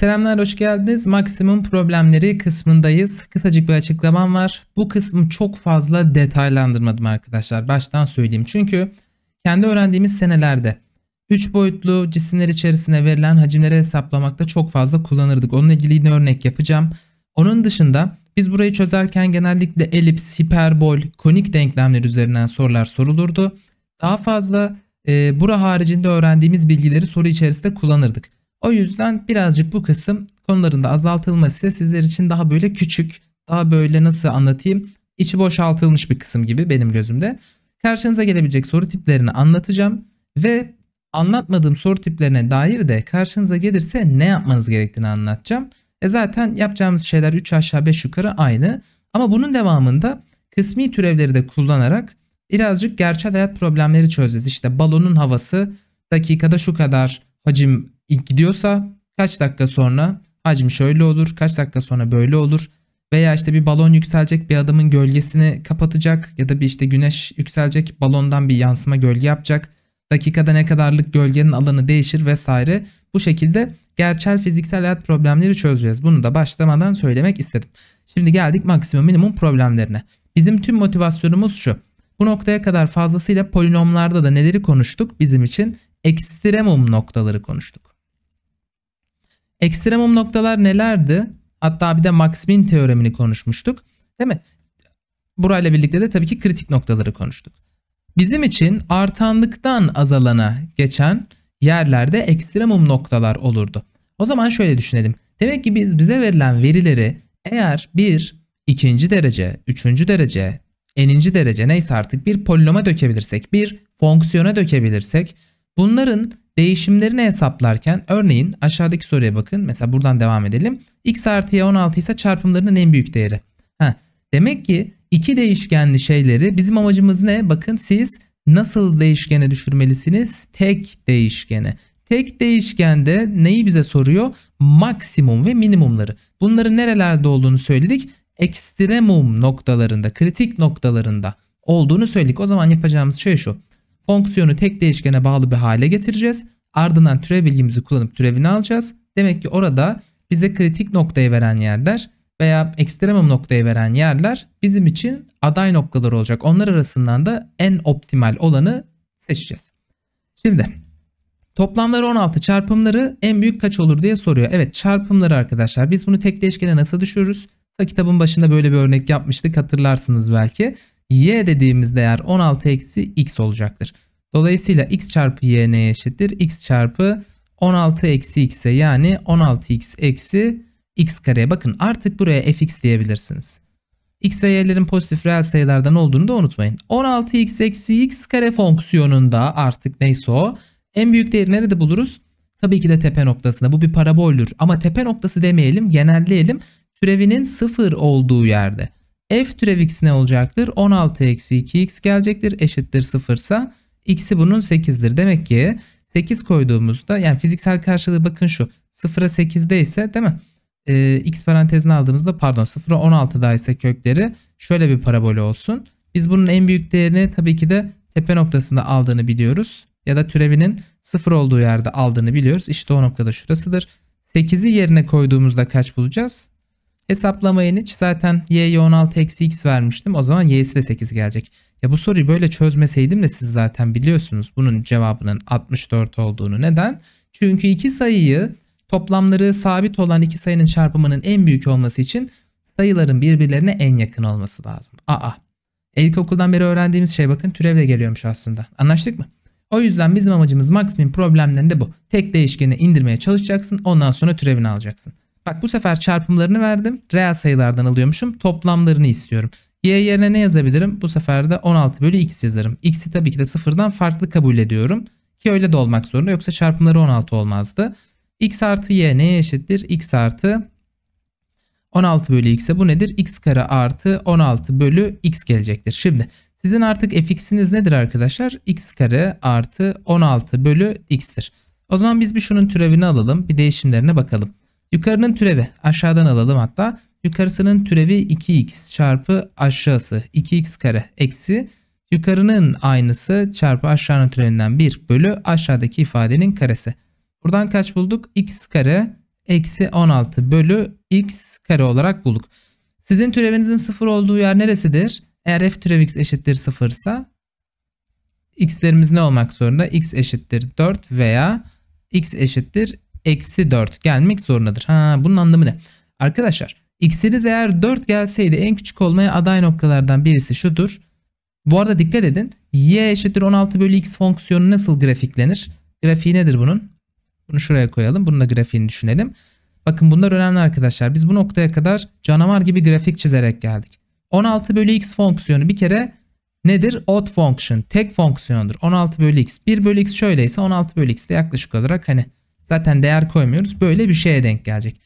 Selamlar hoş geldiniz. Maksimum problemleri kısmındayız. Kısacık bir açıklamam var. Bu kısmı çok fazla detaylandırmadım arkadaşlar. Baştan söyleyeyim. Çünkü kendi öğrendiğimiz senelerde 3 boyutlu cisimler içerisine verilen hacimleri hesaplamakta çok fazla kullanırdık. Onunla ilgili yine örnek yapacağım. Onun dışında biz burayı çözerken genellikle elips, hiperbol, konik denklemler üzerinden sorular sorulurdu. Daha fazla e, bura haricinde öğrendiğimiz bilgileri soru içerisinde kullanırdık. O yüzden birazcık bu kısım konularında azaltılması sizler için daha böyle küçük, daha böyle nasıl anlatayım? İçi boşaltılmış bir kısım gibi benim gözümde. Karşınıza gelebilecek soru tiplerini anlatacağım ve anlatmadığım soru tiplerine dair de karşınıza gelirse ne yapmanız gerektiğini anlatacağım. E zaten yapacağımız şeyler 3 aşağı 5 yukarı aynı. Ama bunun devamında kısmi türevleri de kullanarak birazcık gerçel hayat problemleri çözeceğiz. İşte balonun havası dakikada şu kadar hacim ilk gidiyorsa kaç dakika sonra hacmi şöyle olur, kaç dakika sonra böyle olur. Veya işte bir balon yükselecek bir adamın gölgesini kapatacak ya da bir işte güneş yükselecek balondan bir yansıma gölge yapacak. Dakikada ne kadarlık gölgenin alanı değişir vesaire. Bu şekilde gerçel fiziksel hayat problemleri çözeceğiz. Bunu da başlamadan söylemek istedim. Şimdi geldik maksimum minimum problemlerine. Bizim tüm motivasyonumuz şu. Bu noktaya kadar fazlasıyla polinomlarda da neleri konuştuk? Bizim için ekstremum noktaları konuştuk. Ekstremum noktalar nelerdi? Hatta bir de Max Min teoremini konuşmuştuk. Değil mi? Burayla birlikte de tabii ki kritik noktaları konuştuk. Bizim için artanlıktan azalana geçen yerlerde ekstremum noktalar olurdu. O zaman şöyle düşünelim. Demek ki biz bize verilen verileri eğer bir ikinci derece, üçüncü derece, eninci derece neyse artık bir polinoma dökebilirsek, bir fonksiyona dökebilirsek Bunların değişimlerini hesaplarken örneğin aşağıdaki soruya bakın. Mesela buradan devam edelim. X artı y 16 ise çarpımlarının en büyük değeri. Heh. Demek ki iki değişkenli şeyleri bizim amacımız ne? Bakın siz nasıl değişkene düşürmelisiniz? Tek değişkene. Tek değişkende neyi bize soruyor? Maksimum ve minimumları. Bunların nerelerde olduğunu söyledik. Ekstremum noktalarında, kritik noktalarında olduğunu söyledik. O zaman yapacağımız şey şu. Fonksiyonu tek değişkene bağlı bir hale getireceğiz. Ardından türev bilgimizi kullanıp türevini alacağız. Demek ki orada bize kritik noktayı veren yerler veya ekstremum noktayı veren yerler bizim için aday noktalar olacak. Onlar arasından da en optimal olanı seçeceğiz. Şimdi toplamları 16 çarpımları en büyük kaç olur diye soruyor. Evet çarpımları arkadaşlar biz bunu tek değişkene nasıl düşürürüz? Ta kitabın başında böyle bir örnek yapmıştık hatırlarsınız belki y dediğimiz değer 16 eksi x olacaktır. Dolayısıyla x çarpı y neye eşittir? x çarpı 16 eksi x'e yani 16x eksi x kareye. Bakın artık buraya fx diyebilirsiniz. x ve y'lerin pozitif reel sayılardan olduğunu da unutmayın. 16x eksi x kare fonksiyonunda artık neyse o. En büyük değeri nerede buluruz? Tabii ki de tepe noktasında. Bu bir paraboldür. Ama tepe noktası demeyelim, genelleyelim. Türevinin sıfır olduğu yerde f türev x ne olacaktır? 16 eksi 2x gelecektir. Eşittir 0 ise x'i bunun 8'dir. Demek ki 8 koyduğumuzda yani fiziksel karşılığı bakın şu. 0'a 8'de ise değil mi? Ee, x parantezine aldığımızda pardon 0'a 16'da ise kökleri şöyle bir parabol olsun. Biz bunun en büyük değerini tabii ki de tepe noktasında aldığını biliyoruz. Ya da türevinin 0 olduğu yerde aldığını biliyoruz. İşte o noktada şurasıdır. 8'i yerine koyduğumuzda kaç bulacağız? Hesaplamaya hiç zaten y'ye 16 eksi x vermiştim. O zaman y'si de 8 gelecek. Ya bu soruyu böyle çözmeseydim de siz zaten biliyorsunuz bunun cevabının 64 olduğunu. Neden? Çünkü iki sayıyı toplamları sabit olan iki sayının çarpımının en büyük olması için sayıların birbirlerine en yakın olması lazım. Aa. İlkokuldan beri öğrendiğimiz şey bakın türevle geliyormuş aslında. Anlaştık mı? O yüzden bizim amacımız maksimum problemlerinde bu. Tek değişkeni indirmeye çalışacaksın ondan sonra türevini alacaksın. Bak bu sefer çarpımlarını verdim. Reel sayılardan alıyormuşum. Toplamlarını istiyorum. Y yerine ne yazabilirim? Bu sefer de 16 bölü x yazarım. X'i tabii ki de sıfırdan farklı kabul ediyorum. Ki öyle de olmak zorunda. Yoksa çarpımları 16 olmazdı. X artı Y neye eşittir? X artı 16 bölü x'e bu nedir? X kare artı 16 bölü x gelecektir. Şimdi sizin artık fx'iniz nedir arkadaşlar? X kare artı 16 bölü x'tir. O zaman biz bir şunun türevini alalım. Bir değişimlerine bakalım. Yukarının türevi aşağıdan alalım hatta. Yukarısının türevi 2x çarpı aşağısı 2x kare eksi yukarının aynısı çarpı aşağının türevinden 1 bölü aşağıdaki ifadenin karesi. Buradan kaç bulduk? x kare eksi 16 bölü x kare olarak bulduk. Sizin türevinizin 0 olduğu yer neresidir? Eğer f türev x eşittir 0 ise x'lerimiz ne olmak zorunda? x eşittir 4 veya x eşittir eksi 4 gelmek zorundadır. Ha bunun anlamı ne? Arkadaşlar x'iniz eğer 4 gelseydi en küçük olmaya aday noktalardan birisi şudur. Bu arada dikkat edin. y eşittir 16 bölü x fonksiyonu nasıl grafiklenir? Grafiği nedir bunun? Bunu şuraya koyalım. Bunun da grafiğini düşünelim. Bakın bunlar önemli arkadaşlar. Biz bu noktaya kadar canavar gibi grafik çizerek geldik. 16 bölü x fonksiyonu bir kere nedir? Odd function. Tek fonksiyondur. 16 bölü x. 1 bölü x şöyleyse 16 bölü x de yaklaşık olarak hani Zaten değer koymuyoruz. Böyle bir şeye denk gelecek.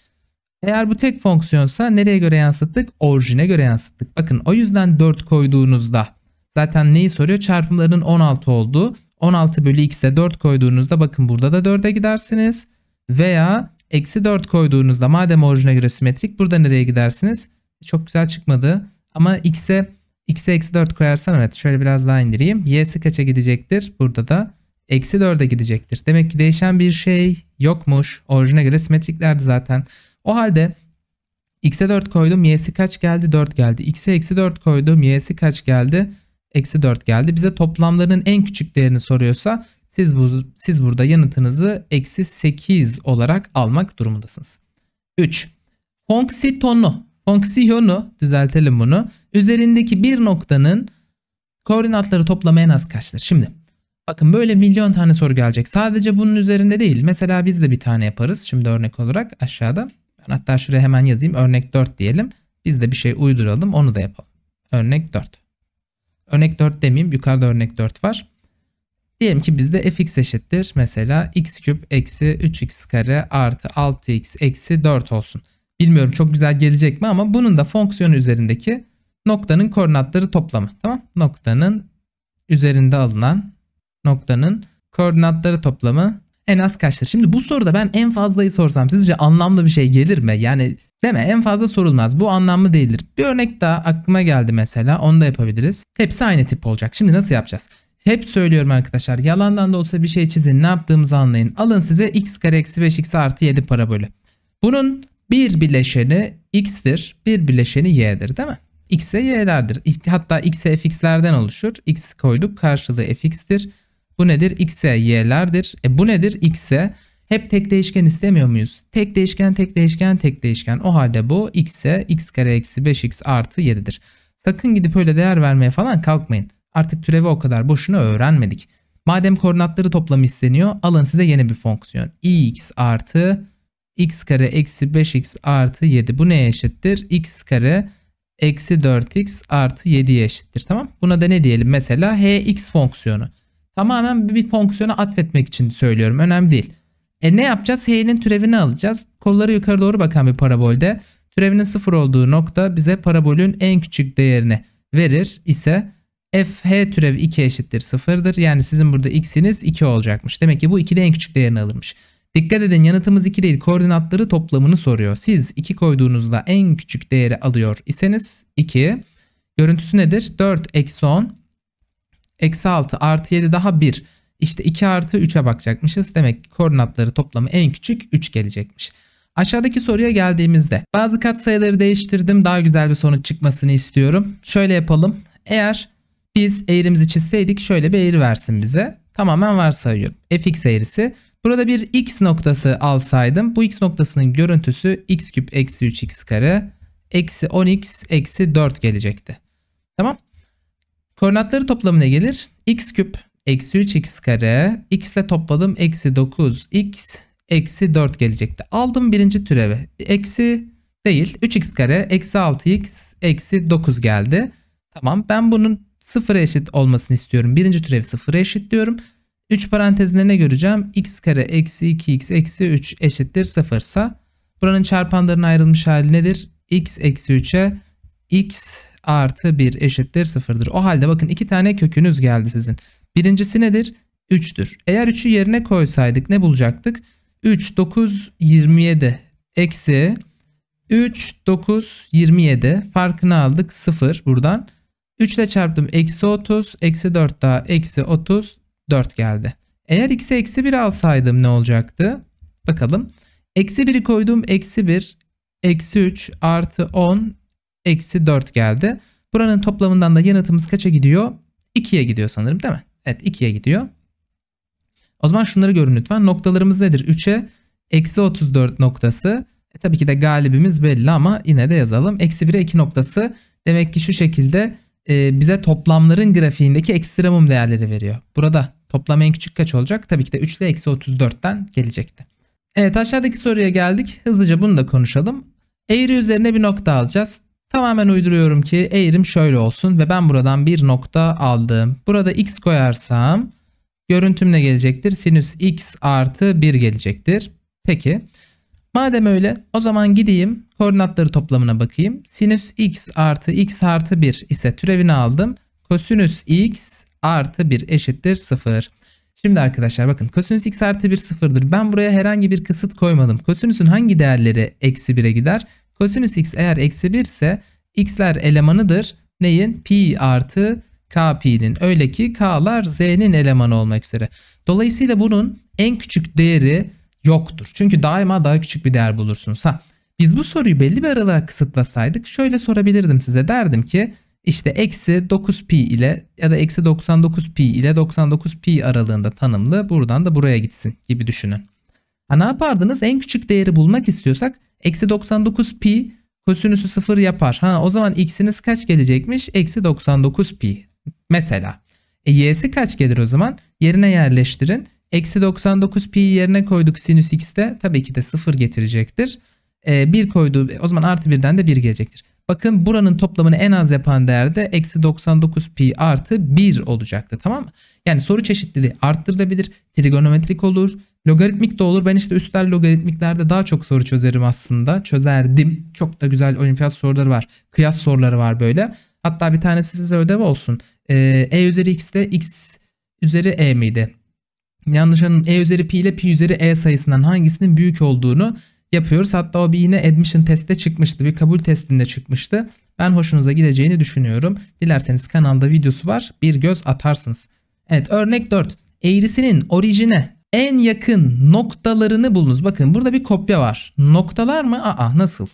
Eğer bu tek fonksiyonsa nereye göre yansıttık? Orijine göre yansıttık. Bakın o yüzden 4 koyduğunuzda zaten neyi soruyor? Çarpımlarının 16 olduğu. 16 bölü x'e 4 koyduğunuzda bakın burada da 4'e gidersiniz. Veya eksi 4 koyduğunuzda madem orijine göre simetrik burada nereye gidersiniz? Çok güzel çıkmadı. Ama x'e x'e eksi 4 koyarsam evet şöyle biraz daha indireyim. y'si kaça gidecektir? Burada da eksi 4'e gidecektir. Demek ki değişen bir şey yokmuş. Orijine göre simetriklerdi zaten. O halde x'e 4 koydum. Y'si kaç geldi? 4 geldi. x'e eksi 4 koydum. Y'si kaç geldi? Eksi 4 geldi. Bize toplamlarının en küçük değerini soruyorsa siz, bu, siz burada yanıtınızı eksi 8 olarak almak durumundasınız. 3. Fonksiyonu, fonksiyonu düzeltelim bunu. Üzerindeki bir noktanın koordinatları toplamı en az kaçtır? Şimdi Bakın böyle milyon tane soru gelecek. Sadece bunun üzerinde değil. Mesela biz de bir tane yaparız. Şimdi örnek olarak aşağıda. Ben hatta şuraya hemen yazayım. Örnek 4 diyelim. Biz de bir şey uyduralım. Onu da yapalım. Örnek 4. Örnek 4 demeyeyim. Yukarıda örnek 4 var. Diyelim ki bizde fx eşittir. Mesela x küp eksi 3x kare artı 6x eksi 4 olsun. Bilmiyorum çok güzel gelecek mi ama bunun da fonksiyonu üzerindeki noktanın koordinatları toplamı. Tamam. Noktanın üzerinde alınan noktanın koordinatları toplamı en az kaçtır? Şimdi bu soruda ben en fazlayı sorsam sizce anlamlı bir şey gelir mi? Yani deme en fazla sorulmaz. Bu anlamlı değildir. Bir örnek daha aklıma geldi mesela. Onu da yapabiliriz. Hepsi aynı tip olacak. Şimdi nasıl yapacağız? Hep söylüyorum arkadaşlar yalandan da olsa bir şey çizin ne yaptığımızı anlayın. Alın size x kare eksi 5 x artı 7 parabolü. Bunun bir bileşeni x'tir bir bileşeni y'dir değil mi? x'e y'lerdir. Hatta x'e fx'lerden oluşur. x koyduk karşılığı fx'tir. Bu nedir? X'e y'lerdir. E bu nedir? X'e hep tek değişken istemiyor muyuz? Tek değişken, tek değişken, tek değişken. O halde bu x'e x kare eksi 5x artı 7'dir. Sakın gidip öyle değer vermeye falan kalkmayın. Artık türevi o kadar boşuna öğrenmedik. Madem koordinatları toplamı isteniyor alın size yeni bir fonksiyon. x artı x kare eksi 5x artı 7 bu neye eşittir? x kare eksi 4x artı 7'ye eşittir tamam. Buna da ne diyelim mesela hx fonksiyonu. Tamamen bir fonksiyona atfetmek için söylüyorum. Önemli değil. E ne yapacağız? H'nin türevini alacağız. Kolları yukarı doğru bakan bir parabolde türevinin sıfır olduğu nokta bize parabolün en küçük değerini verir ise f h türevi 2 eşittir sıfırdır. Yani sizin burada x'iniz 2 olacakmış. Demek ki bu 2'de en küçük değerini alırmış. Dikkat edin yanıtımız 2 değil koordinatları toplamını soruyor. Siz 2 koyduğunuzda en küçük değeri alıyor iseniz 2. Görüntüsü nedir? 4 eksi 10 Eksi 6 artı 7 daha 1. İşte 2 artı 3'e bakacakmışız. Demek ki koordinatları toplamı en küçük 3 gelecekmiş. Aşağıdaki soruya geldiğimizde bazı katsayıları değiştirdim. Daha güzel bir sonuç çıkmasını istiyorum. Şöyle yapalım. Eğer biz eğrimizi çizseydik şöyle bir eğri versin bize. Tamamen varsayıyorum. fx eğrisi. Burada bir x noktası alsaydım. Bu x noktasının görüntüsü x küp eksi 3x kare eksi 10x eksi 4 gelecekti. Tamam. Koordinatları toplamı ne gelir? x küp eksi 3x kare x ile topladım eksi 9x eksi 4 gelecekti. Aldım birinci türevi. Eksi değil 3x kare eksi 6x eksi 9 geldi. Tamam ben bunun sıfıra eşit olmasını istiyorum. Birinci türevi sıfıra eşit diyorum. 3 parantezinde ne göreceğim? x kare eksi 2x eksi 3 eşittir 0 ise buranın çarpanların ayrılmış hali nedir? x eksi 3'e x artı 1 eşittir 0'dır. O halde bakın iki tane kökünüz geldi sizin. Birincisi nedir? 3'tür. Eğer 3'ü yerine koysaydık ne bulacaktık? 3, 9, 27 eksi 3, 9, 27 farkını aldık 0 buradan. 3 ile çarptım eksi 30, eksi 4 daha eksi 30, 34 geldi. Eğer x'e eksi 1 alsaydım ne olacaktı? Bakalım. Eksi 1'i koydum eksi 1, eksi 3 artı 10 eksi 4 geldi. Buranın toplamından da yanıtımız kaça gidiyor? 2'ye gidiyor sanırım değil mi? Evet 2'ye gidiyor. O zaman şunları görün lütfen. Noktalarımız nedir? 3'e eksi 34 noktası. E, tabii ki de galibimiz belli ama yine de yazalım. Eksi 1'e 2 noktası. Demek ki şu şekilde e, bize toplamların grafiğindeki ekstremum değerleri veriyor. Burada toplam en küçük kaç olacak? Tabii ki de 3 ile eksi 34'ten gelecekti. Evet aşağıdaki soruya geldik. Hızlıca bunu da konuşalım. Eğri üzerine bir nokta alacağız. Tamamen uyduruyorum ki eğrim şöyle olsun ve ben buradan bir nokta aldım. Burada x koyarsam görüntüm ne gelecektir? Sinüs x artı 1 gelecektir. Peki. Madem öyle o zaman gideyim koordinatları toplamına bakayım. Sinüs x artı x artı 1 ise türevini aldım. Kosinüs x artı 1 eşittir 0. Şimdi arkadaşlar bakın kosinüs x artı 1 sıfırdır. Ben buraya herhangi bir kısıt koymadım. Kosinüsün hangi değerleri eksi 1'e gider? Kosinüs x eğer eksi 1 ise x'ler elemanıdır. Neyin? Pi artı kp'nin Öyle ki k'lar z'nin elemanı olmak üzere. Dolayısıyla bunun en küçük değeri yoktur. Çünkü daima daha küçük bir değer bulursunuz. Ha, biz bu soruyu belli bir aralığa kısıtlasaydık şöyle sorabilirdim size. Derdim ki işte eksi 9 pi ile ya da eksi 99 pi ile 99 pi aralığında tanımlı buradan da buraya gitsin gibi düşünün. Ha ne yapardınız? En küçük değeri bulmak istiyorsak eksi 99 pi kosinüsü 0 yapar. Ha o zaman x'iniz kaç gelecekmiş? Eksi 99 pi. Mesela. E, y'si kaç gelir o zaman? Yerine yerleştirin. Eksi 99 pi yerine koyduk sinüs x'te tabii ki de 0 getirecektir. E, 1 koyduğu o zaman artı 1'den de 1 gelecektir. Bakın buranın toplamını en az yapan değer de eksi 99 pi artı 1 olacaktı tamam mı? Yani soru çeşitliliği arttırılabilir, trigonometrik olur, Logaritmik de olur. Ben işte üstel logaritmiklerde daha çok soru çözerim aslında. Çözerdim. Çok da güzel olimpiyat soruları var. Kıyas soruları var böyle. Hatta bir tanesi size ödev olsun. Ee, e üzeri x de x üzeri e miydi? Yanlış anın e üzeri pi ile pi üzeri e sayısından hangisinin büyük olduğunu yapıyoruz. Hatta o bir yine admission testte çıkmıştı. Bir kabul testinde çıkmıştı. Ben hoşunuza gideceğini düşünüyorum. Dilerseniz kanalda videosu var. Bir göz atarsınız. Evet örnek 4. Eğrisinin orijine en yakın noktalarını bulunuz. Bakın burada bir kopya var. Noktalar mı? Aa nasıl?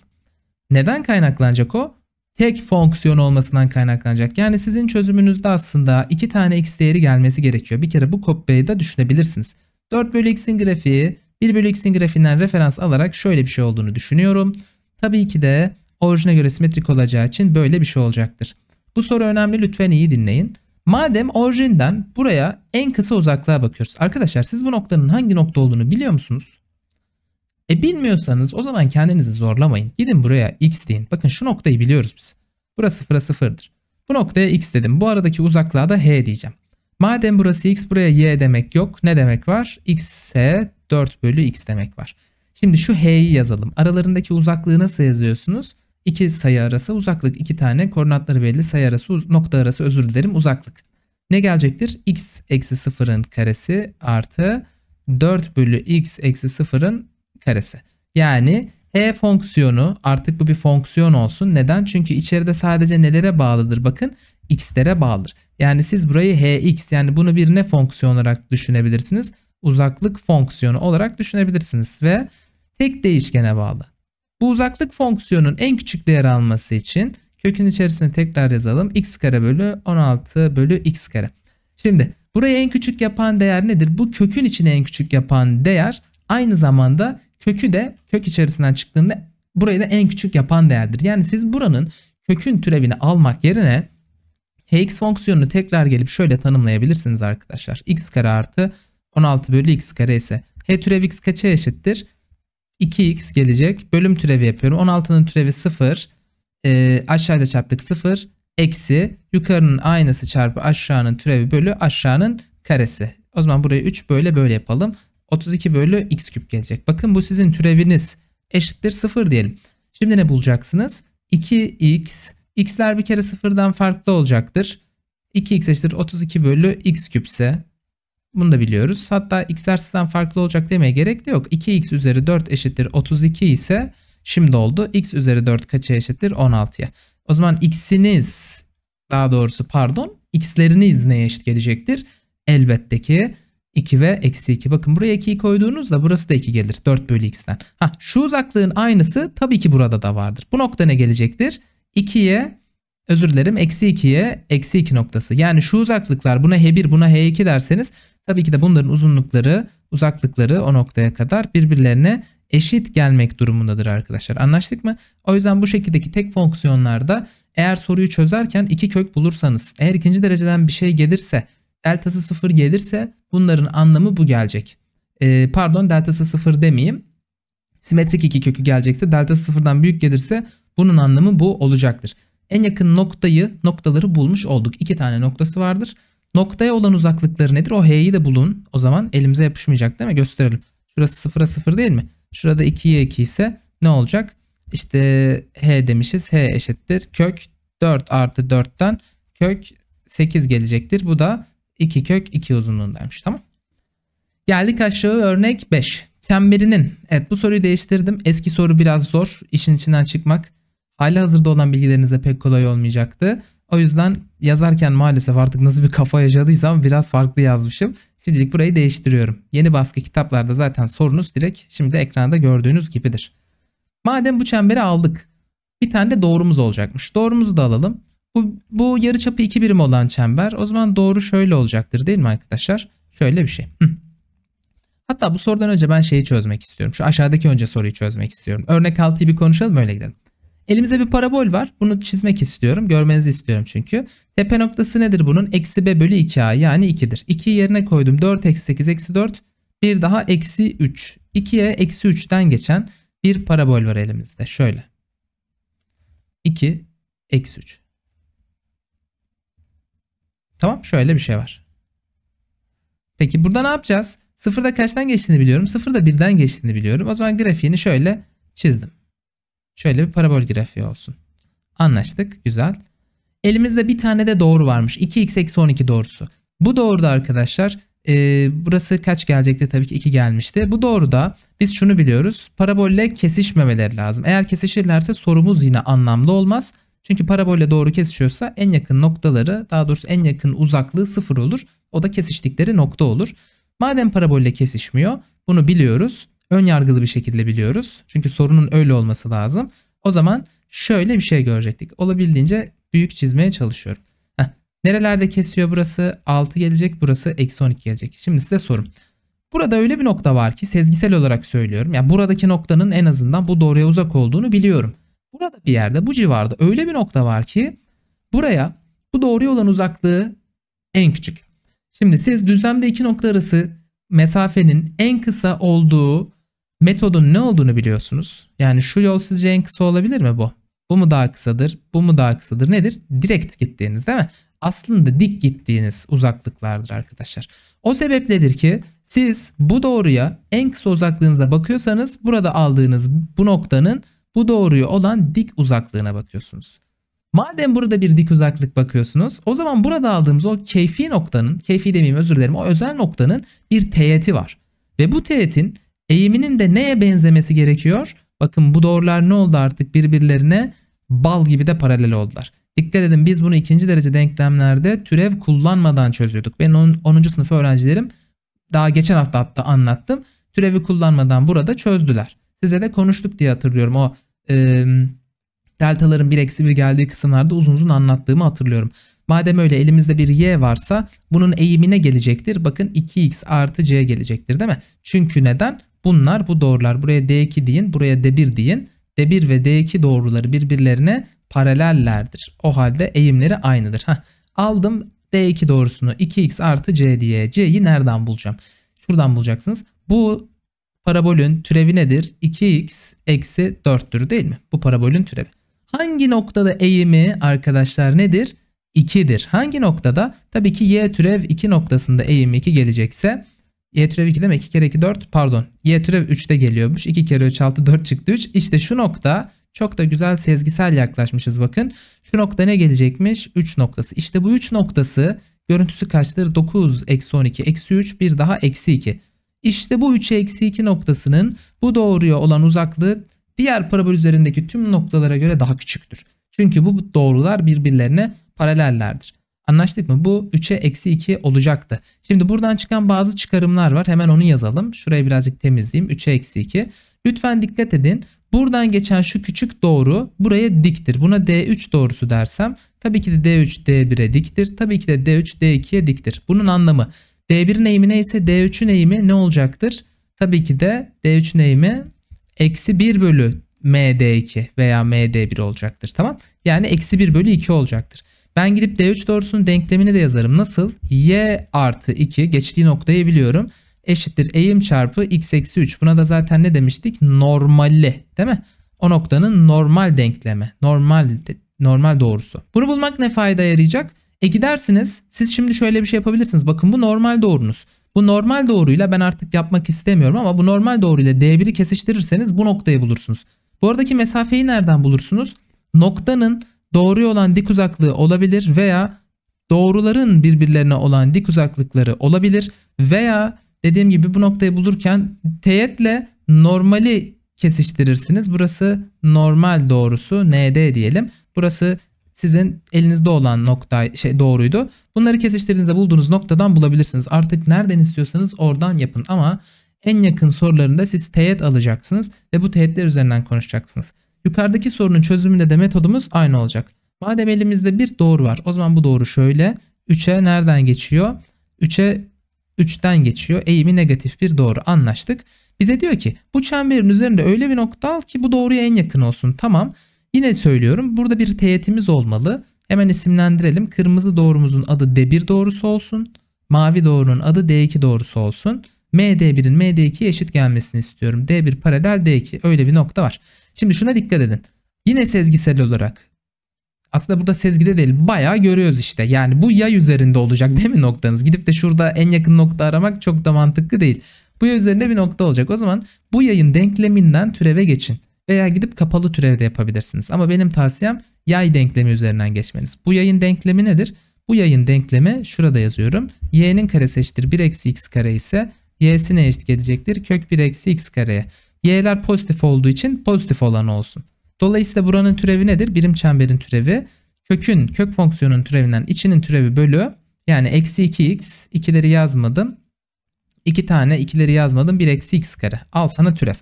Neden kaynaklanacak o? Tek fonksiyon olmasından kaynaklanacak. Yani sizin çözümünüzde aslında iki tane x değeri gelmesi gerekiyor. Bir kere bu kopyayı da düşünebilirsiniz. 4 bölü x'in grafiği 1 bölü x'in grafiğinden referans alarak şöyle bir şey olduğunu düşünüyorum. Tabii ki de orijine göre simetrik olacağı için böyle bir şey olacaktır. Bu soru önemli lütfen iyi dinleyin. Madem orijinden buraya en kısa uzaklığa bakıyoruz. Arkadaşlar siz bu noktanın hangi nokta olduğunu biliyor musunuz? E bilmiyorsanız o zaman kendinizi zorlamayın. Gidin buraya x deyin. Bakın şu noktayı biliyoruz biz. Burası sıfıra sıfırdır. Bu noktaya x dedim. Bu aradaki uzaklığa da h diyeceğim. Madem burası x buraya y demek yok. Ne demek var? X'e 4 bölü x demek var. Şimdi şu h'yi yazalım. Aralarındaki uzaklığı nasıl yazıyorsunuz? 2 sayı arası uzaklık. iki tane koordinatları belli sayı arası nokta arası özür dilerim uzaklık. Ne gelecektir? x eksi 0'ın karesi artı 4 bölü x eksi 0'ın karesi. Yani e fonksiyonu artık bu bir fonksiyon olsun. Neden? Çünkü içeride sadece nelere bağlıdır bakın? x'lere bağlıdır. Yani siz burayı hx yani bunu bir ne fonksiyon olarak düşünebilirsiniz? Uzaklık fonksiyonu olarak düşünebilirsiniz ve tek değişkene bağlı. Bu uzaklık fonksiyonun en küçük değer alması için kökün içerisine tekrar yazalım. x kare bölü 16 bölü x kare. Şimdi burayı en küçük yapan değer nedir? Bu kökün içine en küçük yapan değer aynı zamanda kökü de kök içerisinden çıktığında burayı da en küçük yapan değerdir. Yani siz buranın kökün türevini almak yerine hx fonksiyonunu tekrar gelip şöyle tanımlayabilirsiniz arkadaşlar. x kare artı 16 bölü x kare ise h türev x kaça eşittir? 2x gelecek. Bölüm türevi yapıyorum. 16'nın türevi 0. E, ee, aşağıda çarptık 0. Eksi yukarının aynası çarpı aşağının türevi bölü aşağının karesi. O zaman burayı 3 böyle böyle yapalım. 32 bölü x küp gelecek. Bakın bu sizin türeviniz eşittir 0 diyelim. Şimdi ne bulacaksınız? 2x. X'ler bir kere 0'dan farklı olacaktır. 2x eşittir 32 bölü x küpse bunu da biliyoruz. Hatta x'ler sıfırdan farklı olacak demeye gerek de yok. 2x üzeri 4 eşittir 32 ise şimdi oldu. x üzeri 4 kaça eşittir? 16'ya. O zaman x'iniz daha doğrusu pardon x'leriniz neye eşit gelecektir? Elbette ki 2 ve eksi 2. Bakın buraya 2'yi koyduğunuzda burası da 2 gelir. 4 bölü x'ten. Ha, şu uzaklığın aynısı tabii ki burada da vardır. Bu nokta ne gelecektir? 2'ye özür dilerim eksi 2'ye eksi 2 noktası. Yani şu uzaklıklar buna H1 buna H2 derseniz tabii ki de bunların uzunlukları uzaklıkları o noktaya kadar birbirlerine eşit gelmek durumundadır arkadaşlar. Anlaştık mı? O yüzden bu şekildeki tek fonksiyonlarda eğer soruyu çözerken iki kök bulursanız eğer ikinci dereceden bir şey gelirse deltası sıfır gelirse bunların anlamı bu gelecek. Ee, pardon deltası sıfır demeyeyim. Simetrik iki kökü gelecekse deltası sıfırdan büyük gelirse bunun anlamı bu olacaktır en yakın noktayı, noktaları bulmuş olduk. İki tane noktası vardır. Noktaya olan uzaklıkları nedir? O H'yi de bulun. O zaman elimize yapışmayacak değil mi? Gösterelim. Şurası 0'a 0 değil mi? Şurada 2'ye 2 ise ne olacak? İşte H demişiz. H eşittir. Kök 4 artı 4'ten kök 8 gelecektir. Bu da 2 kök 2 uzunluğundaymış. Tamam. Geldik aşağı örnek 5. Çemberinin. Evet bu soruyu değiştirdim. Eski soru biraz zor. İşin içinden çıkmak hali hazırda olan bilgilerinize pek kolay olmayacaktı. O yüzden yazarken maalesef artık nasıl bir kafa yaşadıysam biraz farklı yazmışım. Şimdilik burayı değiştiriyorum. Yeni baskı kitaplarda zaten sorunuz direkt şimdi ekranda gördüğünüz gibidir. Madem bu çemberi aldık. Bir tane de doğrumuz olacakmış. Doğrumuzu da alalım. Bu, bu yarı çapı 2 birim olan çember. O zaman doğru şöyle olacaktır değil mi arkadaşlar? Şöyle bir şey. Hatta bu sorudan önce ben şeyi çözmek istiyorum. Şu aşağıdaki önce soruyu çözmek istiyorum. Örnek 6'yı bir konuşalım öyle gidelim. Elimizde bir parabol var. Bunu çizmek istiyorum. Görmenizi istiyorum çünkü. Tepe noktası nedir bunun? Eksi b bölü 2a yani 2'dir. 2'yi yerine koydum. 4 eksi 8 eksi 4. Bir daha eksi 3. 2'ye eksi 3'ten geçen bir parabol var elimizde. Şöyle. 2 eksi 3. Tamam şöyle bir şey var. Peki burada ne yapacağız? Sıfırda kaçtan geçtiğini biliyorum. Sıfırda birden geçtiğini biliyorum. O zaman grafiğini şöyle çizdim. Şöyle bir parabol grafiği olsun. Anlaştık. Güzel. Elimizde bir tane de doğru varmış. 2x eksi 12 doğrusu. Bu doğruda arkadaşlar e, burası kaç gelecekti? Tabii ki 2 gelmişti. Bu doğru da biz şunu biliyoruz. Parabolle kesişmemeleri lazım. Eğer kesişirlerse sorumuz yine anlamlı olmaz. Çünkü parabolle doğru kesişiyorsa en yakın noktaları daha doğrusu en yakın uzaklığı sıfır olur. O da kesiştikleri nokta olur. Madem parabolle kesişmiyor bunu biliyoruz ön yargılı bir şekilde biliyoruz. Çünkü sorunun öyle olması lazım. O zaman şöyle bir şey görecektik. Olabildiğince büyük çizmeye çalışıyorum. Heh. Nerelerde kesiyor burası? 6 gelecek, burası eksi 12 gelecek. Şimdi size sorum. Burada öyle bir nokta var ki sezgisel olarak söylüyorum. Yani buradaki noktanın en azından bu doğruya uzak olduğunu biliyorum. Burada bir yerde bu civarda öyle bir nokta var ki buraya bu doğruya olan uzaklığı en küçük. Şimdi siz düzlemde iki nokta arası mesafenin en kısa olduğu metodun ne olduğunu biliyorsunuz. Yani şu yol sizce en kısa olabilir mi bu? Bu mu daha kısadır? Bu mu daha kısadır? Nedir? Direkt gittiğiniz değil mi? Aslında dik gittiğiniz uzaklıklardır arkadaşlar. O sebepledir ki siz bu doğruya en kısa uzaklığınıza bakıyorsanız burada aldığınız bu noktanın bu doğruya olan dik uzaklığına bakıyorsunuz. Madem burada bir dik uzaklık bakıyorsunuz o zaman burada aldığımız o keyfi noktanın, keyfi demeyeyim özür dilerim o özel noktanın bir teğeti var. Ve bu teğetin Eğiminin de neye benzemesi gerekiyor? Bakın bu doğrular ne oldu artık birbirlerine? Bal gibi de paralel oldular. Dikkat edin biz bunu ikinci derece denklemlerde türev kullanmadan çözüyorduk. Ben 10. sınıf öğrencilerim daha geçen hafta hatta anlattım. Türevi kullanmadan burada çözdüler. Size de konuştuk diye hatırlıyorum. O e, deltaların 1 eksi 1 geldiği kısımlarda uzun uzun anlattığımı hatırlıyorum. Madem öyle elimizde bir y varsa bunun eğimine gelecektir. Bakın 2x artı c gelecektir değil mi? Çünkü neden? Bunlar bu doğrular. Buraya D2 deyin, buraya D1 deyin. D1 ve D2 doğruları birbirlerine paralellerdir. O halde eğimleri aynıdır. Heh, aldım D2 doğrusunu 2x artı C diye. C'yi nereden bulacağım? Şuradan bulacaksınız. Bu parabolün türevi nedir? 2x eksi 4'tür değil mi? Bu parabolün türevi. Hangi noktada eğimi arkadaşlar nedir? 2'dir. Hangi noktada? Tabii ki y türev 2 noktasında eğim 2 gelecekse Y türev 2 demek 2 kere 2 4 pardon. Y türev de geliyormuş. 2 kere 3 6 4 çıktı 3. İşte şu nokta çok da güzel sezgisel yaklaşmışız bakın. Şu nokta ne gelecekmiş? 3 noktası. İşte bu 3 noktası görüntüsü kaçtır? 9 eksi 12 eksi 3 bir daha eksi 2. İşte bu 3 eksi 2 noktasının bu doğruya olan uzaklığı diğer parabol üzerindeki tüm noktalara göre daha küçüktür. Çünkü bu doğrular birbirlerine paralellerdir. Anlaştık mı? Bu 3'e eksi 2 olacaktı. Şimdi buradan çıkan bazı çıkarımlar var. Hemen onu yazalım. Şurayı birazcık temizleyeyim. 3'e eksi 2. Lütfen dikkat edin. Buradan geçen şu küçük doğru buraya diktir. Buna D3 doğrusu dersem tabii ki de D3 D1'e diktir. Tabii ki de D3 D2'ye diktir. Bunun anlamı D1'in eğimi neyse D3'ün eğimi ne olacaktır? Tabii ki de D3'ün eğimi eksi 1 bölü MD2 veya MD1 olacaktır. Tamam. Yani eksi 1 bölü 2 olacaktır. Ben gidip D3 doğrusunun denklemini de yazarım. Nasıl? Y artı 2 geçtiği noktayı biliyorum. Eşittir eğim çarpı x eksi 3. Buna da zaten ne demiştik? Normali değil mi? O noktanın normal denklemi. Normal normal doğrusu. Bunu bulmak ne fayda yarayacak? E gidersiniz. Siz şimdi şöyle bir şey yapabilirsiniz. Bakın bu normal doğrunuz. Bu normal doğruyla ben artık yapmak istemiyorum ama bu normal doğruyla D1'i kesiştirirseniz bu noktayı bulursunuz. Bu aradaki mesafeyi nereden bulursunuz? Noktanın doğruya olan dik uzaklığı olabilir veya doğruların birbirlerine olan dik uzaklıkları olabilir veya dediğim gibi bu noktayı bulurken teğetle normali kesiştirirsiniz. Burası normal doğrusu ND diyelim. Burası sizin elinizde olan nokta şey doğruydu. Bunları kesiştirdiğinizde bulduğunuz noktadan bulabilirsiniz. Artık nereden istiyorsanız oradan yapın ama en yakın sorularında siz teğet alacaksınız ve bu teğetler üzerinden konuşacaksınız. Yukarıdaki sorunun çözümünde de metodumuz aynı olacak. Madem elimizde bir doğru var. O zaman bu doğru şöyle. 3'e nereden geçiyor? 3'e 3'ten geçiyor. Eğimi negatif bir doğru. Anlaştık. Bize diyor ki bu çemberin üzerinde öyle bir nokta al ki bu doğruya en yakın olsun. Tamam. Yine söylüyorum. Burada bir teğetimiz olmalı. Hemen isimlendirelim. Kırmızı doğrumuzun adı D1 doğrusu olsun. Mavi doğrunun adı D2 doğrusu olsun. MD1'in MD2'ye eşit gelmesini istiyorum. D1 paralel D2 öyle bir nokta var. Şimdi şuna dikkat edin. Yine sezgisel olarak aslında burada sezgide değil bayağı görüyoruz işte. Yani bu yay üzerinde olacak değil mi noktanız? Gidip de şurada en yakın nokta aramak çok da mantıklı değil. Bu yay üzerinde bir nokta olacak. O zaman bu yayın denkleminden türeve geçin. Veya gidip kapalı türevde yapabilirsiniz. Ama benim tavsiyem yay denklemi üzerinden geçmeniz. Bu yayın denklemi nedir? Bu yayın denklemi şurada yazıyorum. Y'nin karesi eşittir 1 eksi x kare ise y'sine eşit gelecektir. Kök 1 eksi x kareye. Y'ler pozitif olduğu için pozitif olan olsun. Dolayısıyla buranın türevi nedir? Birim çemberin türevi. Kökün, kök fonksiyonun türevinden içinin türevi bölü. Yani eksi 2x. ikileri yazmadım. 2 iki tane ikileri yazmadım. 1 eksi x kare. Al sana türev.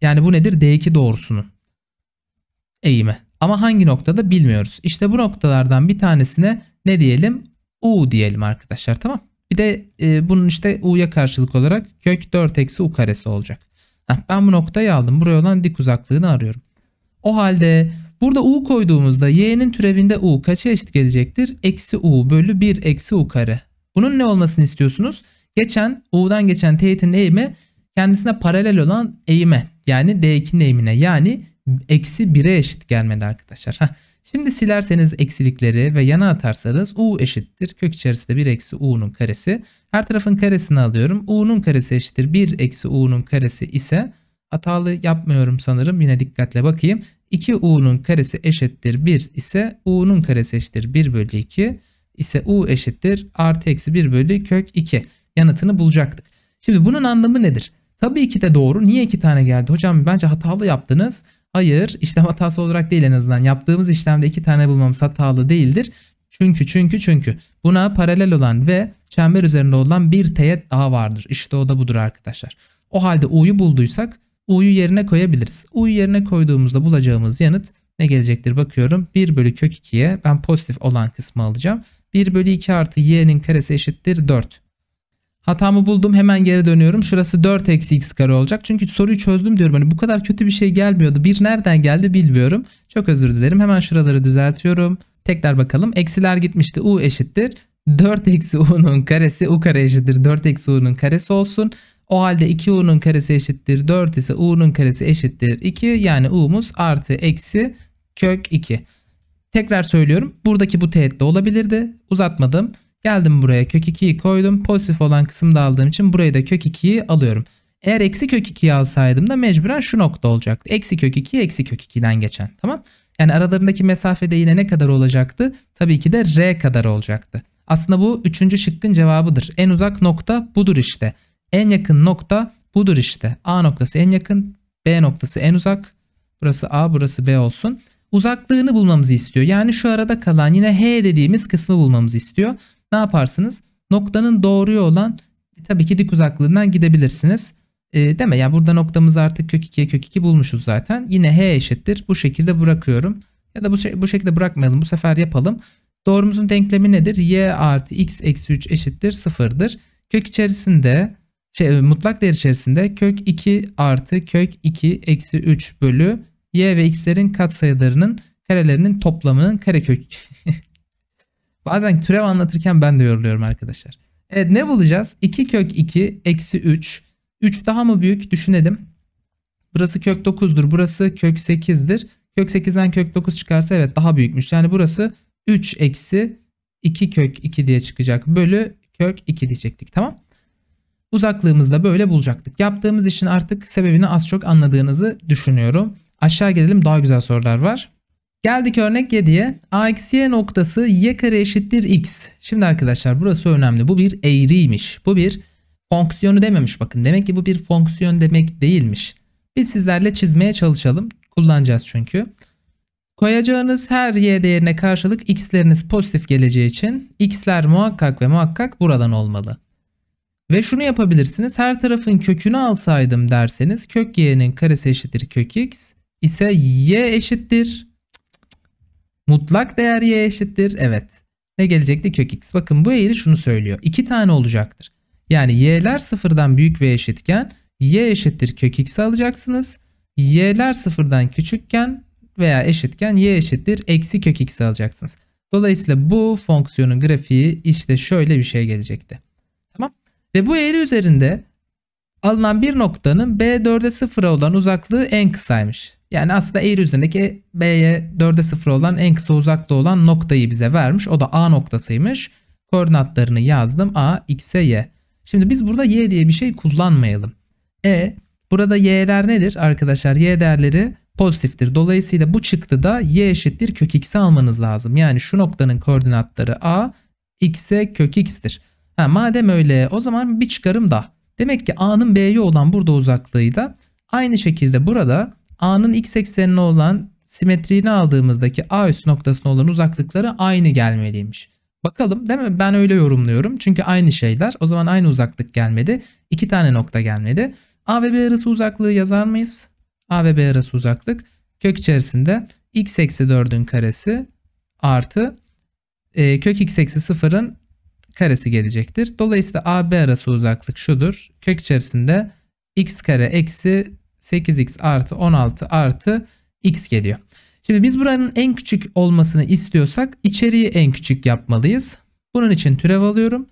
Yani bu nedir? D2 doğrusunun eğimi. Ama hangi noktada bilmiyoruz. İşte bu noktalardan bir tanesine ne diyelim? U diyelim arkadaşlar tamam. Bir de e, bunun işte u'ya karşılık olarak kök 4 eksi u karesi olacak. Heh, ben bu noktayı aldım. Buraya olan dik uzaklığını arıyorum. O halde burada u koyduğumuzda y'nin türevinde u kaça eşit gelecektir? Eksi u bölü 1 eksi u kare. Bunun ne olmasını istiyorsunuz? Geçen u'dan geçen teğetin eğimi kendisine paralel olan eğime yani d2'nin eğimine yani eksi 1'e eşit gelmeli arkadaşlar. Heh. Şimdi silerseniz eksilikleri ve yana atarsanız u eşittir. Kök içerisinde 1 eksi u'nun karesi. Her tarafın karesini alıyorum. u'nun karesi eşittir. 1 eksi u'nun karesi ise hatalı yapmıyorum sanırım. Yine dikkatle bakayım. 2u'nun karesi eşittir 1 ise u'nun karesi eşittir 1 bölü 2 ise u eşittir artı eksi 1 bölü kök 2 yanıtını bulacaktık. Şimdi bunun anlamı nedir? Tabii ki de doğru. Niye iki tane geldi? Hocam bence hatalı yaptınız. Hayır işlem hatası olarak değil en azından. Yaptığımız işlemde iki tane bulmamız hatalı değildir. Çünkü çünkü çünkü buna paralel olan ve çember üzerinde olan bir teğet daha vardır. İşte o da budur arkadaşlar. O halde U'yu bulduysak U'yu yerine koyabiliriz. U'yu yerine koyduğumuzda bulacağımız yanıt ne gelecektir bakıyorum. 1 bölü kök 2'ye ben pozitif olan kısmı alacağım. 1 bölü 2 artı y'nin karesi eşittir 4. Hatamı buldum hemen geri dönüyorum. Şurası 4 eksi x kare olacak. Çünkü soruyu çözdüm diyorum. Hani bu kadar kötü bir şey gelmiyordu. Bir nereden geldi bilmiyorum. Çok özür dilerim. Hemen şuraları düzeltiyorum. Tekrar bakalım. Eksiler gitmişti. U eşittir. 4 eksi u'nun karesi u kare eşittir 4 eksi u'nun karesi olsun. O halde 2 u'nun karesi eşittir 4 ise u'nun karesi eşittir 2. Yani u'muz artı eksi kök 2. Tekrar söylüyorum. Buradaki bu teğet de olabilirdi. Uzatmadım. Geldim buraya kök 2'yi koydum. Pozitif olan kısımda aldığım için burayı da kök 2'yi alıyorum. Eğer eksi kök 2'yi alsaydım da mecburen şu nokta olacaktı. Eksi kök 2 eksi kök 2'den geçen. Tamam. Yani aralarındaki mesafede yine ne kadar olacaktı? Tabii ki de r kadar olacaktı. Aslında bu üçüncü şıkkın cevabıdır. En uzak nokta budur işte. En yakın nokta budur işte. A noktası en yakın, B noktası en uzak. Burası A, burası B olsun. Uzaklığını bulmamızı istiyor. Yani şu arada kalan yine H dediğimiz kısmı bulmamızı istiyor ne yaparsınız? Noktanın doğruya olan e, tabii ki dik uzaklığından gidebilirsiniz. E, deme ya yani burada noktamız artık kök 2'ye kök 2 bulmuşuz zaten. Yine h eşittir. Bu şekilde bırakıyorum. Ya da bu, bu şekilde bırakmayalım. Bu sefer yapalım. Doğrumuzun denklemi nedir? y artı x eksi 3 eşittir 0'dır. Kök içerisinde şey, e, mutlak değer içerisinde kök 2 artı kök 2 eksi 3 bölü y ve x'lerin katsayılarının karelerinin toplamının karekök Bazen türev anlatırken ben de yoruluyorum arkadaşlar. Evet ne bulacağız? 2 kök 2 eksi 3. 3 daha mı büyük? Düşünelim. Burası kök 9'dur. Burası kök 8'dir. Kök 8'den kök 9 çıkarsa evet daha büyükmüş. Yani burası 3 eksi 2 kök 2 diye çıkacak. Bölü kök 2 diyecektik. Tamam. Uzaklığımızda böyle bulacaktık. Yaptığımız işin artık sebebini az çok anladığınızı düşünüyorum. Aşağı gelelim daha güzel sorular var. Geldik örnek 7'ye. A noktası y kare eşittir x. Şimdi arkadaşlar burası önemli. Bu bir eğriymiş. Bu bir fonksiyonu dememiş bakın. Demek ki bu bir fonksiyon demek değilmiş. Biz sizlerle çizmeye çalışalım. Kullanacağız çünkü. Koyacağınız her y değerine karşılık x'leriniz pozitif geleceği için x'ler muhakkak ve muhakkak buradan olmalı. Ve şunu yapabilirsiniz. Her tarafın kökünü alsaydım derseniz kök y'nin karesi eşittir kök x ise y eşittir Mutlak değer y eşittir. Evet. Ne gelecekti? Kök x. Bakın bu eğri şunu söylüyor. 2 tane olacaktır. Yani y'ler sıfırdan büyük ve eşitken y eşittir kök x alacaksınız. y'ler sıfırdan küçükken veya eşitken y eşittir eksi kök x alacaksınız. Dolayısıyla bu fonksiyonun grafiği işte şöyle bir şey gelecekti. Tamam. Ve bu eğri üzerinde alınan bir noktanın B4'e 0'a olan uzaklığı en kısaymış. Yani aslında eğri üzerindeki B'ye 4'e 0 olan en kısa uzakta olan noktayı bize vermiş. O da A noktasıymış. Koordinatlarını yazdım. A, X'e Y. Şimdi biz burada Y diye bir şey kullanmayalım. E, burada Y'ler nedir arkadaşlar? Y değerleri pozitiftir. Dolayısıyla bu çıktı da Y eşittir kök X'i almanız lazım. Yani şu noktanın koordinatları A, X'e kök X'tir. Ha, madem öyle o zaman bir çıkarım da. Demek ki A'nın B'ye olan burada uzaklığı da aynı şekilde burada A'nın x eksenine olan simetriğini aldığımızdaki A üst noktasına olan uzaklıkları aynı gelmeliymiş. Bakalım değil mi? Ben öyle yorumluyorum. Çünkü aynı şeyler. O zaman aynı uzaklık gelmedi. İki tane nokta gelmedi. A ve B arası uzaklığı yazar mıyız? A ve B arası uzaklık. Kök içerisinde x eksi 4'ün karesi artı e, kök x eksi 0'ın karesi gelecektir. Dolayısıyla AB arası uzaklık şudur. Kök içerisinde x kare eksi 8x artı 16 artı x geliyor. Şimdi biz buranın en küçük olmasını istiyorsak içeriği en küçük yapmalıyız. Bunun için türev alıyorum.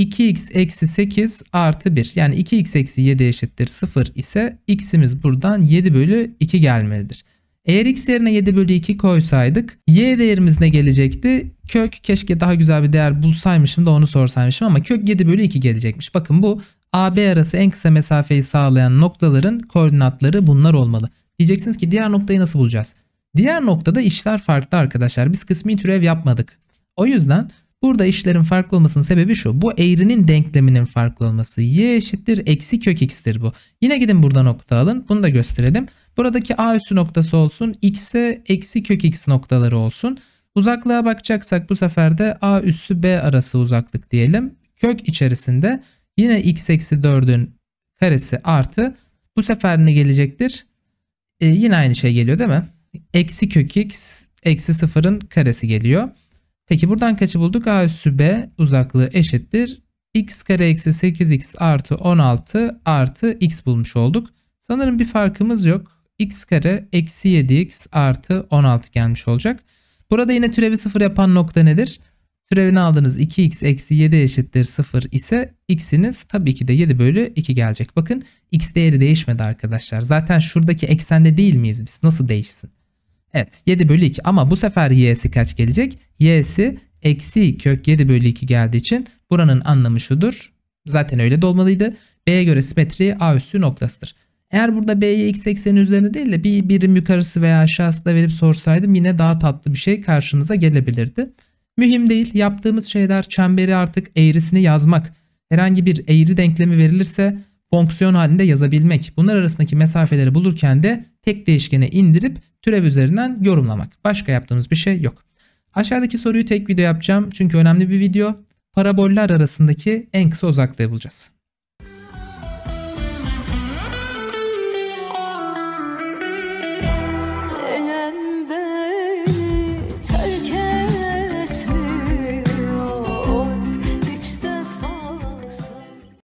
2x eksi 8 artı 1 yani 2x eksi 7 eşittir 0 ise x'imiz buradan 7 bölü 2 gelmelidir. Eğer x yerine 7 bölü 2 koysaydık y değerimiz ne gelecekti? Kök keşke daha güzel bir değer bulsaymışım da onu sorsaymışım ama kök 7 bölü 2 gelecekmiş. Bakın bu AB arası en kısa mesafeyi sağlayan noktaların koordinatları bunlar olmalı. Diyeceksiniz ki diğer noktayı nasıl bulacağız? Diğer noktada işler farklı arkadaşlar. Biz kısmi türev yapmadık. O yüzden burada işlerin farklı olmasının sebebi şu. Bu eğrinin denkleminin farklı olması. Y eşittir eksi kök x'tir bu. Yine gidin burada nokta alın. Bunu da gösterelim. Buradaki A üssü noktası olsun. X'e eksi kök x noktaları olsun. Uzaklığa bakacaksak bu sefer de A üssü B arası uzaklık diyelim. Kök içerisinde Yine x eksi 4'ün karesi artı bu sefer ne gelecektir? E, yine aynı şey geliyor değil mi? Eksi kök x eksi 0'ın karesi geliyor. Peki buradan kaçı bulduk? A üssü b uzaklığı eşittir. x kare eksi 8x artı 16 artı x bulmuş olduk. Sanırım bir farkımız yok. x kare eksi 7x artı 16 gelmiş olacak. Burada yine türevi 0 yapan nokta nedir? Türevini aldığınız 2x eksi 7 eşittir 0 ise x'iniz tabii ki de 7 bölü 2 gelecek. Bakın x değeri değişmedi arkadaşlar. Zaten şuradaki eksende değil miyiz biz? Nasıl değişsin? Evet 7 bölü 2 ama bu sefer y'si kaç gelecek? y'si eksi kök 7 bölü 2 geldiği için buranın anlamı şudur. Zaten öyle de olmalıydı. B'ye göre simetri A üssü noktasıdır. Eğer burada B'ye x ekseni üzerine değil de bir birim yukarısı veya aşağısında verip sorsaydım yine daha tatlı bir şey karşınıza gelebilirdi. Mühim değil. Yaptığımız şeyler çemberi artık eğrisini yazmak. Herhangi bir eğri denklemi verilirse fonksiyon halinde yazabilmek. Bunlar arasındaki mesafeleri bulurken de tek değişkene indirip türev üzerinden yorumlamak. Başka yaptığımız bir şey yok. Aşağıdaki soruyu tek video yapacağım çünkü önemli bir video. Paraboller arasındaki en kısa uzaklığı bulacağız.